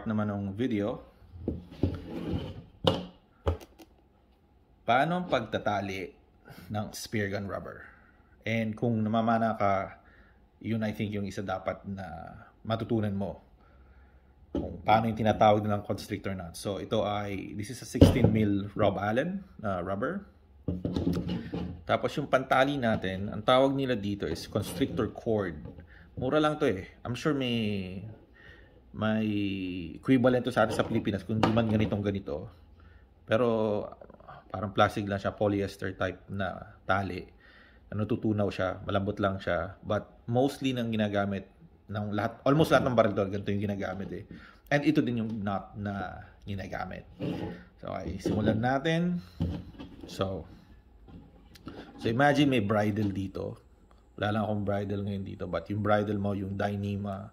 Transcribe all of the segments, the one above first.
part naman ng video. Paano ang pagtatali ng spear gun rubber? And kung namamana ka, yun I think yung isa dapat na matutunan mo kung paano yung tinatawag nilang constrictor knot. So ito ay, this is a 16 mil Rob Allen uh, rubber. Tapos yung pantali natin, ang tawag nila dito is constrictor cord. Mura lang to eh. I'm sure may may equivalent to sa atin sa Pilipinas kung di man ganitong ganito. Pero parang plastic lang siya, polyester type na tali. Ano tutunaw siya, malambot lang siya. But mostly nang ginagamit ng lahat, almost lahat ng barrel doon, ganito yung ginagamit eh. And ito din yung knot na ginagamit. So, ay simulan natin. So, so imagine may bridle dito. Wala lang akong bridle ngayon dito, but yung bridle mo, yung Dyneema,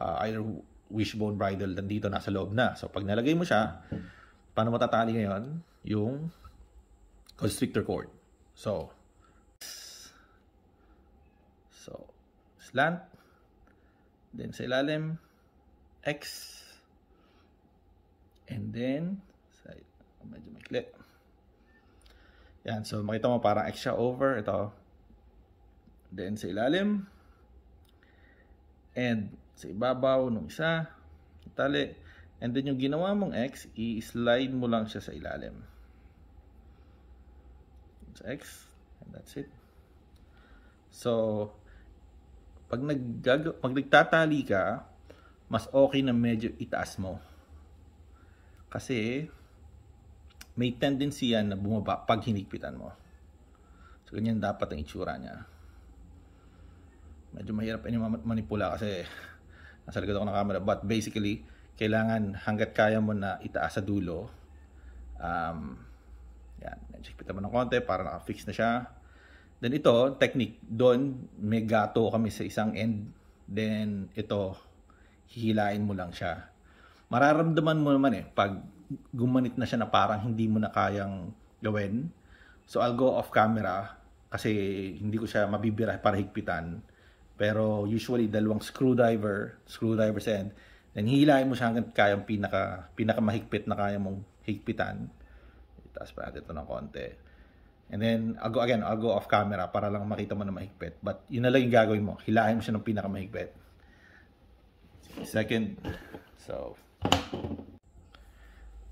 uh, either wishbone bridle nandito, nasa loob na. So, pag nalagay mo siya, paano matatali ngayon? Yung constrictor cord. So, so, slant, then sa ilalim, X, and then, side, medyo maikli. Yan, so makita mo parang X siya over, ito. Then sa ilalim, and sa ibabaw ng isa, tali. And then yung ginawa mong X, i-slide mo lang siya sa ilalim. Sa X, and that's it. So, pag, nag pag nagtatali ka, mas okay na medyo itaas mo. Kasi, may tendency yan na bumaba pag hinigpitan mo. So, ganyan dapat ang itsura niya medyo mahirap ini manipula kasi nasa likod ako ng camera but basically kailangan hanggat kaya mo na itaas sa dulo um, yan, nagsipitan mo ng konti para naka-fix na siya then ito, technique doon may gato kami sa isang end then ito hihilain mo lang siya mararamdaman mo naman eh pag gumanit na siya na parang hindi mo na kayang gawin so I'll go off camera kasi hindi ko siya mabibira para higpitan pero usually dalawang screwdriver, screwdriver sa end. Then hihilahin mo siya hanggang kayang pinaka, pinakamahigpit na kaya mong higpitan. Itaas pa natin ito ng konti. And then, I'll go, again, I'll go off camera para lang makita mo na mahigpit. But yun na lang yung gagawin mo. Hilahin mo siya ng pinakamahigpit. Second. So,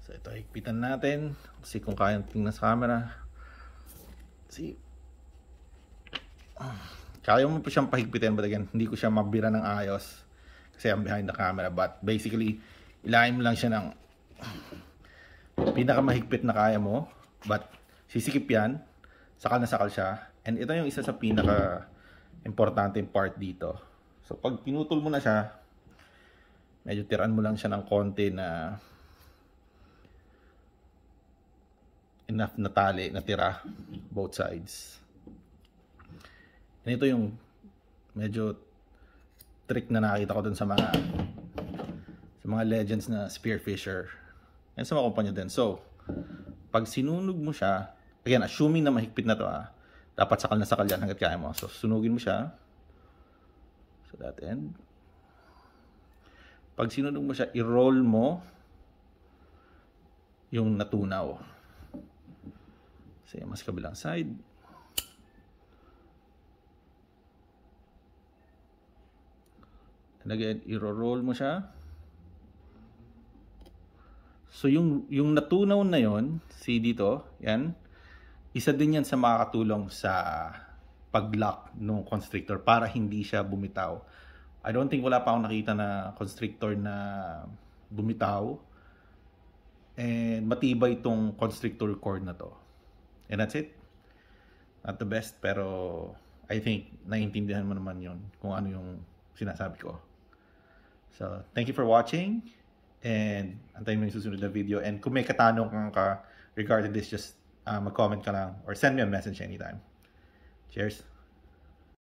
So ito higpitan natin kasi kung kaya tingnan sa camera. See. Oh. Kaya mo pa siyang pahigpitin but again, hindi ko siya mabira ng ayos kasi I'm behind the camera but basically, ilahin mo lang siya ng pinakamahigpit na kaya mo but sisikip yan, sakal na sakal siya and ito yung isa sa pinaka importante part dito. So pag pinutol mo na siya, medyo tiran mo lang siya ng konti na enough na tali, na tira both sides. And yung medyo trick na nakita ko dun sa mga sa mga legends na spearfisher and sa mga kumpanya din. So, pag sinunog mo siya, again, assuming na mahigpit na to ah, dapat sakal na sakal yan hanggat kaya mo. So, sunugin mo siya. So, that end. Pag sinunog mo siya, i-roll mo yung natunaw. Same mas kabilang side. And again, i-roll mo siya. So yung, yung natunaw na yon si dito, yan, isa din yan sa makakatulong sa pag-lock ng constrictor para hindi siya bumitaw. I don't think wala pa akong nakita na constrictor na bumitaw. And matibay itong constrictor cord na to. And that's it. Not the best pero I think naiintindihan mo naman yon kung ano yung sinasabi ko. So, thank you for watching. And antayin mo yung susunod na video. And kung may katanong ka regarding this, just uh, mag-comment ka lang or send me a message anytime. Cheers!